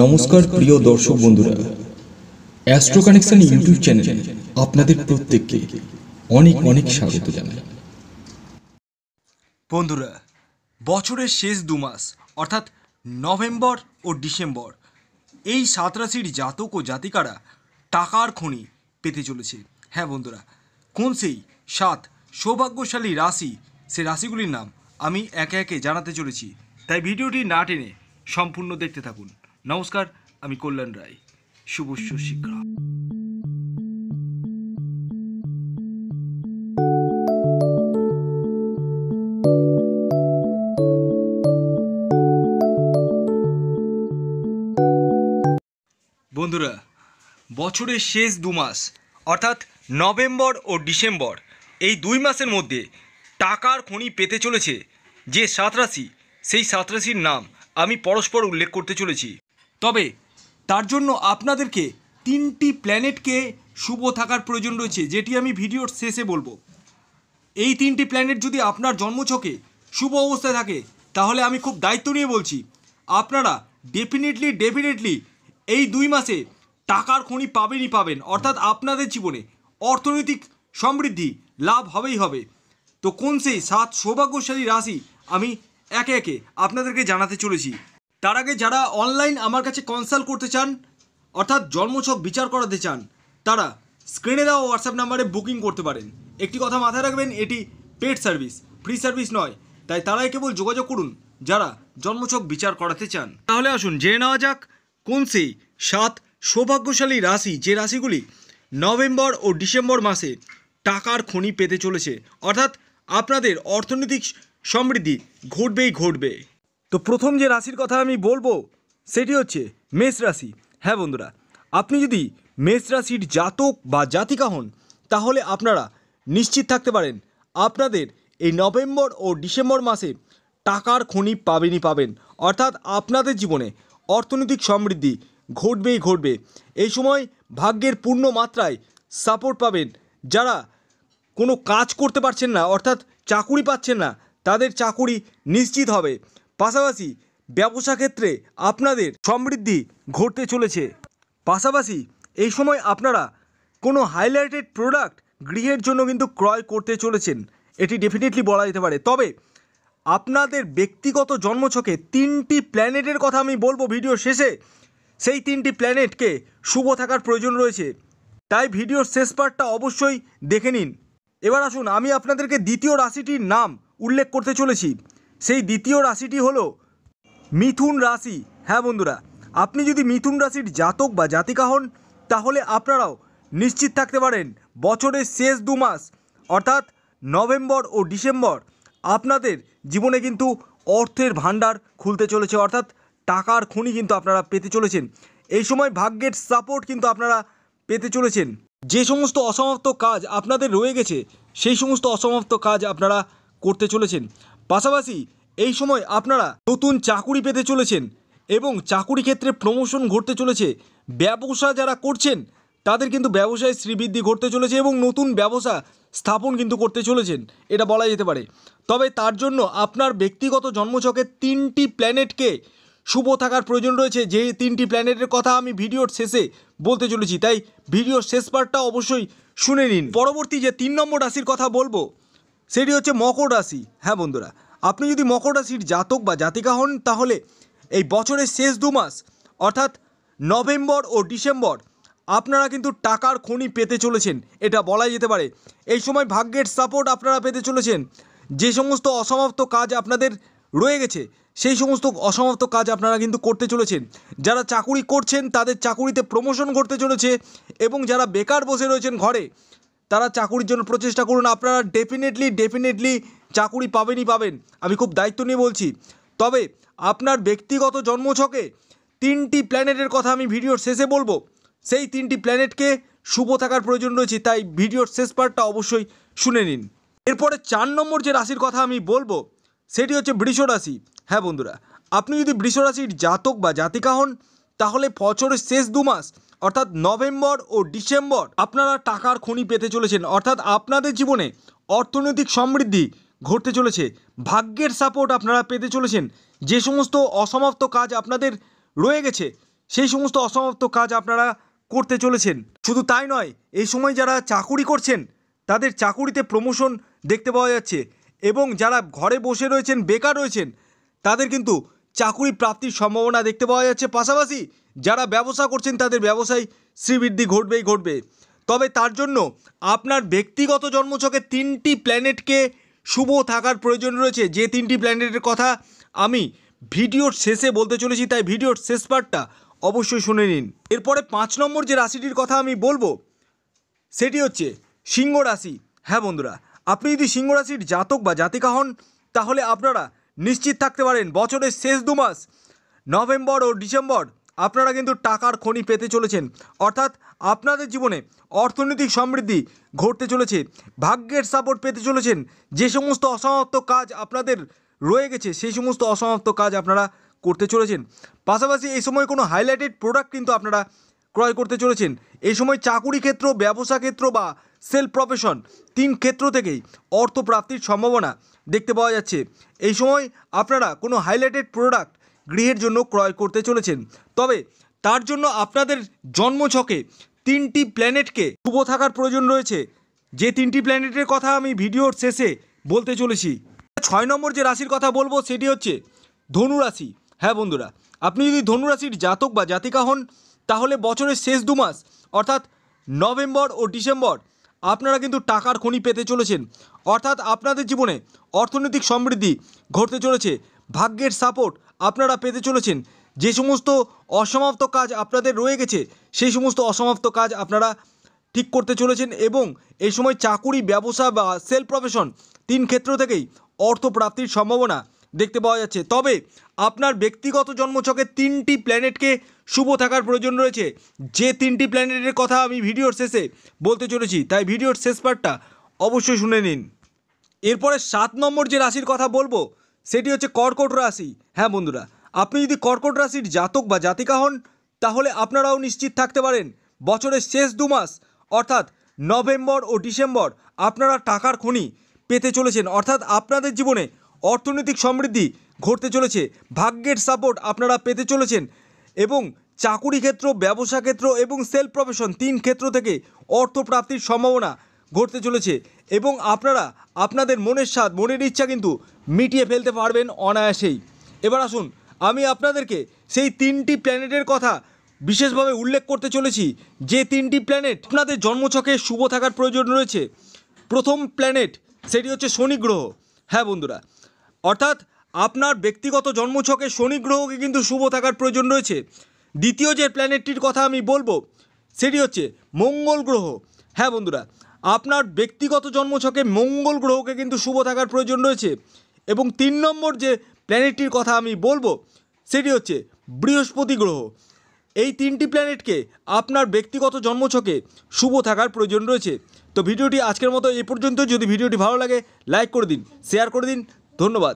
নমস্কার প্রিয় দর্শক বন্ধুরা অ্যাস্ট্রো কানেকশন ইউটিউব চ্যানেলে আপনাদের প্রত্যেককে অনেক অনেক স্বাগত জানাই বন্ধুরা বছরের শেষ দু মাস অর্থাৎ নভেম্বর ও ডিসেম্বর এই সাত রাশির জাতক ও জাতিকারা টাকার খনি পেতে চলেছে হ্যাঁ বন্ধুরা কোন সেই সাত সৌভাগ্যশালী রাশি সে রাশিগুলির নাম আমি একে একে জানাতে চলেছি তাই ভিডিওটি না টেনে সম্পূর্ণ দেখতে থাকুন নমস্কার আমি কল্যাণ রায় শুভ শিক্ষা বন্ধুরা বছরের শেষ দু মাস অর্থাৎ নভেম্বর ও ডিসেম্বর এই দুই মাসের মধ্যে টাকার খনি পেতে চলেছে যে সাত রাশি সেই সাত রাশির নাম আমি পরস্পর উল্লেখ করতে চলেছি তবে তার জন্য আপনাদেরকে তিনটি প্ল্যানেটকে শুভ থাকার প্রয়োজন রয়েছে যেটি আমি ভিডিওর শেষে বলবো এই তিনটি প্ল্যানেট যদি আপনার জন্মছকে শুভ অবস্থায় থাকে তাহলে আমি খুব দায়িত্ব নিয়ে বলছি আপনারা ডেফিনেটলি ডেফিনেটলি এই দুই মাসে টাকার খনি পাবেনই পাবেন অর্থাৎ আপনাদের জীবনে অর্থনৈতিক সমৃদ্ধি লাভ হবেই হবে তো কোন সেই সাত সৌভাগ্যশালী রাশি আমি একে একে আপনাদেরকে জানাতে চলেছি তার আগে যারা অনলাইন আমার কাছে কনসাল্ট করতে চান অর্থাৎ জন্মছক বিচার করাতে চান তারা স্ক্রিনে দেওয়া হোয়াটসঅ্যাপ নাম্বারে বুকিং করতে পারেন একটি কথা মাথায় রাখবেন এটি পেড সার্ভিস ফ্রি সার্ভিস নয় তাই তারাই কেবল যোগাযোগ করুন যারা জন্মছক বিচার করাতে চান তাহলে আসুন জেনে নেওয়া যাক কোন সেই সাত সৌভাগ্যশালী রাশি যে রাশিগুলি নভেম্বর ও ডিসেম্বর মাসে টাকার খনি পেতে চলেছে অর্থাৎ আপনাদের অর্থনৈতিক সমৃদ্ধি ঘটবেই ঘটবে তো প্রথম যে রাশির কথা আমি বলবো সেটি হচ্ছে মেষ রাশি হ্যাঁ বন্ধুরা আপনি যদি মেষ রাশির জাতক বা জাতিকা হন তাহলে আপনারা নিশ্চিত থাকতে পারেন আপনাদের এই নভেম্বর ও ডিসেম্বর মাসে টাকার খনি পাবেনই পাবেন অর্থাৎ আপনাদের জীবনে অর্থনৈতিক সমৃদ্ধি ঘটবেই ঘটবে এই সময় ভাগ্যের পূর্ণ মাত্রায় সাপোর্ট পাবেন যারা কোনো কাজ করতে পারছেন না অর্থাৎ চাকুরি পাচ্ছেন না তাদের চাকুরি নিশ্চিত হবে পাশাপাশি ব্যবসা ক্ষেত্রে আপনাদের সমৃদ্ধি ঘটতে চলেছে পাশাপাশি এই সময় আপনারা কোনো হাইলাইটেড প্রোডাক্ট গৃহের জন্য কিন্তু ক্রয় করতে চলেছেন এটি ডেফিনেটলি বলা যেতে পারে তবে আপনাদের ব্যক্তিগত জন্মছকে তিনটি প্ল্যানেটের কথা আমি বলবো ভিডিও শেষে সেই তিনটি প্ল্যানেটকে শুভ থাকার প্রয়োজন রয়েছে তাই ভিডিওর শেষ পার্টটা অবশ্যই দেখে নিন এবার আসুন আমি আপনাদেরকে দ্বিতীয় রাশিটির নাম উল্লেখ করতে চলেছি সেই দ্বিতীয় রাশিটি হল মিথুন রাশি হ্যাঁ বন্ধুরা আপনি যদি মিথুন রাশির জাতক বা জাতিকা হন তাহলে আপনারাও নিশ্চিত থাকতে পারেন বছরের শেষ দু মাস অর্থাৎ নভেম্বর ও ডিসেম্বর আপনাদের জীবনে কিন্তু অর্থের ভাণ্ডার খুলতে চলেছে অর্থাৎ টাকার খুনি কিন্তু আপনারা পেতে চলেছেন এই সময় ভাগ্যের সাপোর্ট কিন্তু আপনারা পেতে চলেছেন যে সমস্ত অসমাপ্ত কাজ আপনাদের রয়ে গেছে সেই সমস্ত অসমাপ্ত কাজ আপনারা করতে চলেছেন পাশাপাশি এই সময় আপনারা নতুন চাকুরি পেতে চলেছেন এবং চাকুরি ক্ষেত্রে প্রমোশন ঘটতে চলেছে ব্যবসা যারা করছেন তাদের কিন্তু ব্যবসায় শ্রীবৃদ্ধি ঘটতে চলেছে এবং নতুন ব্যবসা স্থাপন কিন্তু করতে চলেছেন এটা বলা যেতে পারে তবে তার জন্য আপনার ব্যক্তিগত জন্মছকের তিনটি প্ল্যানেটকে শুভ থাকার প্রয়োজন রয়েছে যে তিনটি প্ল্যানেটের কথা আমি ভিডিওর শেষে বলতে চলেছি তাই ভিডিওর শেষ পার্টটা অবশ্যই শুনে নিন পরবর্তী যে তিন নম্বর রাশির কথা বলবো সেটি হচ্ছে মকর রাশি হ্যাঁ বন্ধুরা আপনি যদি মকর রাশির জাতক বা জাতিকা হন তাহলে এই বছরের শেষ দু মাস অর্থাৎ নভেম্বর ও ডিসেম্বর আপনারা কিন্তু টাকার খনি পেতে চলেছেন এটা বলা যেতে পারে এই সময় ভাগ্যের সাপোর্ট আপনারা পেতে চলেছেন যে সমস্ত অসমাপ্ত কাজ আপনাদের রয়ে গেছে সেই সমস্ত অসমাপ্ত কাজ আপনারা কিন্তু করতে চলেছেন যারা চাকুরি করছেন তাদের চাকুরিতে প্রমোশন করতে চলেছে এবং যারা বেকার বসে রয়েছেন ঘরে তারা চাকুরির জন্য প্রচেষ্টা করুন আপনারা ডেফিনেটলি ডেফিনেটলি চাকুরি পাবেনই পাবেন আমি খুব দায়িত্ব নিয়ে বলছি তবে আপনার ব্যক্তিগত জন্মছকে তিনটি প্ল্যানেটের কথা আমি ভিডিওর শেষে বলবো সেই তিনটি প্ল্যানেটকে শুভ থাকার প্রয়োজন রয়েছে তাই ভিডিওর শেষ পার্টটা অবশ্যই শুনে নিন এরপরে চার নম্বর যে রাশির কথা আমি বলবো সেটি হচ্ছে বৃষ রাশি হ্যাঁ বন্ধুরা আপনি যদি বৃষ রাশির জাতক বা জাতিকা হন তাহলে বছরের শেষ দু মাস অর্থাৎ নভেম্বর ও ডিসেম্বর আপনারা টাকার খনি পেতে চলেছেন অর্থাৎ আপনাদের জীবনে অর্থনৈতিক সমৃদ্ধি ঘটতে চলেছে ভাগ্যের সাপোর্ট আপনারা পেতে চলেছেন যে সমস্ত অসমাপ্ত কাজ আপনাদের রয়ে গেছে সেই সমস্ত অসমাপ্ত কাজ আপনারা করতে চলেছেন শুধু তাই নয় এই সময় যারা চাকুরি করছেন তাদের চাকুরিতে প্রমোশন দেখতে পাওয়া যাচ্ছে এবং যারা ঘরে বসে রয়েছেন বেকার রয়েছেন তাদের কিন্তু চাকুরি প্রাপ্তির সম্ভাবনা দেখতে পাওয়া যাচ্ছে পাশাপাশি যারা ব্যবসা করছেন তাদের ব্যবসায় শ্রীবৃদ্ধি ঘটবেই ঘটবে তবে তার জন্য আপনার ব্যক্তিগত জন্মছকে তিনটি প্ল্যানেটকে শুভ থাকার প্রয়োজন রয়েছে যে তিনটি প্ল্যানেটের কথা আমি ভিডিওর শেষে বলতে চলেছি তাই ভিডিওর শেষ পার্টটা অবশ্যই শুনে নিন এরপরে পাঁচ নম্বর যে রাশিটির কথা আমি বলবো সেটি হচ্ছে সিংহ রাশি হ্যাঁ বন্ধুরা আপনি যদি সিংহ রাশির জাতক বা জাতিকা হন তাহলে আপনারা নিশ্চিত থাকতে পারেন বছরের শেষ দু মাস নভেম্বর ও ডিসেম্বর আপনারা কিন্তু টাকার খনি পেতে চলেছেন অর্থাৎ আপনাদের জীবনে অর্থনৈতিক সমৃদ্ধি ঘটতে চলেছে ভাগ্যের সাপোর্ট পেতে চলেছেন যে সমস্ত অসমাপ্ত কাজ আপনাদের রয়ে গেছে সেই সমস্ত অসমাপ্ত কাজ আপনারা করতে চলেছেন পাশাপাশি এই সময় কোনো হাইলাইটেড প্রোডাক্ট কিন্তু আপনারা ক্রয় করতে চলেছেন এই সময় চাকুরি ক্ষেত্র ব্যবসা ক্ষেত্র বা সেল প্রফেশন তিন ক্ষেত্র থেকেই অর্থ প্রাপ্তির সম্ভাবনা দেখতে পাওয়া যাচ্ছে এই সময় আপনারা কোনো হাইলাইটেড প্রোডাক্ট গৃহের জন্য ক্রয় করতে চলেছেন তবে তার জন্য আপনাদের জন্মছকে তিনটি প্ল্যানেটকে শুভ থাকার প্রয়োজন রয়েছে যে তিনটি প্ল্যানেটের কথা আমি ভিডিওর শেষে বলতে চলেছি ছয় নম্বর যে রাশির কথা বলবো সেটি হচ্ছে ধনু রাশি হ্যাঁ বন্ধুরা আপনি যদি ধনু রাশির জাতক বা জাতিকা হন তাহলে বছরের শেষ দু মাস অর্থাৎ নভেম্বর ও ডিসেম্বর আপনারা কিন্তু টাকার খনি পেতে চলেছেন অর্থাৎ আপনাদের জীবনে অর্থনৈতিক সমৃদ্ধি ঘটতে চলেছে ভাগ্যের সাপোর্ট আপনারা পেতে চলেছেন যে সমস্ত অসমাপ্ত কাজ আপনাদের রয়ে গেছে সেই সমস্ত অসমাপ্ত কাজ আপনারা ঠিক করতে চলেছেন এবং এই সময় চাকুরি ব্যবসা বা সেল প্রফেশন তিন ক্ষেত্র থেকেই অর্থ প্রাপ্তির সম্ভাবনা দেখতে পাওয়া যাচ্ছে তবে আপনার ব্যক্তিগত জন্মছকে তিনটি প্ল্যানেটকে শুভ থাকার প্রয়োজন রয়েছে যে তিনটি প্ল্যানেটের কথা আমি ভিডিওর শেষে বলতে চলেছি তাই ভিডিওর শেষ পার্টটা অবশ্যই শুনে নিন এরপরে সাত নম্বর যে রাশির কথা বলবো সেটি হচ্ছে কর্কট রাশি হ্যাঁ বন্ধুরা আপনি যদি কর্কট রাশির জাতক বা জাতিকা হন তাহলে আপনারাও নিশ্চিত থাকতে পারেন বছরের শেষ দু মাস অর্থাৎ নভেম্বর ও ডিসেম্বর আপনারা টাকার খনি পেতে চলেছেন অর্থাৎ আপনাদের জীবনে অর্থনৈতিক সমৃদ্ধি ঘটতে চলেছে ভাগ্যের সাপোর্ট আপনারা পেতে চলেছেন এবং চাকুরি ক্ষেত্র ব্যবসা ক্ষেত্র এবং সেলফ প্রফেশন তিন ক্ষেত্র থেকে অর্থ প্রাপ্তির সম্ভাবনা ঘটতে চলেছে এবং আপনারা আপনাদের মনের স্বাদ মনের ইচ্ছা কিন্তু মিটিয়ে ফেলতে পারবেন অনায়াসেই এবার আসুন আমি আপনাদেরকে সেই তিনটি প্ল্যানেটের কথা বিশেষভাবে উল্লেখ করতে চলেছি যে তিনটি প্ল্যানেট আপনাদের জন্মছকে শুভ থাকার প্রয়োজন রয়েছে প্রথম প্ল্যানেট সেটি হচ্ছে শনি গ্রহ হ্যাঁ বন্ধুরা অর্থাৎ আপনার ব্যক্তিগত জন্মছকে শনি গ্রহকে কিন্তু শুভ থাকার প্রয়োজন রয়েছে দ্বিতীয় যে প্ল্যানেটটির কথা আমি বলবো সেটি হচ্ছে মঙ্গল গ্রহ হ্যাঁ বন্ধুরা আপনার ব্যক্তিগত জন্মছকে মঙ্গল গ্রহকে কিন্তু শুভ থাকার প্রয়োজন রয়েছে এবং তিন নম্বর যে প্ল্যানেটটির কথা আমি বলবো সেটি হচ্ছে বৃহস্পতি গ্রহ এই তিনটি প্ল্যানেটকে আপনার ব্যক্তিগত জন্মছকে শুভ থাকার প্রয়োজন রয়েছে তো ভিডিওটি আজকের মতো এ পর্যন্ত যদি ভিডিওটি ভালো লাগে লাইক করে দিন শেয়ার করে দিন ধন্যবাদ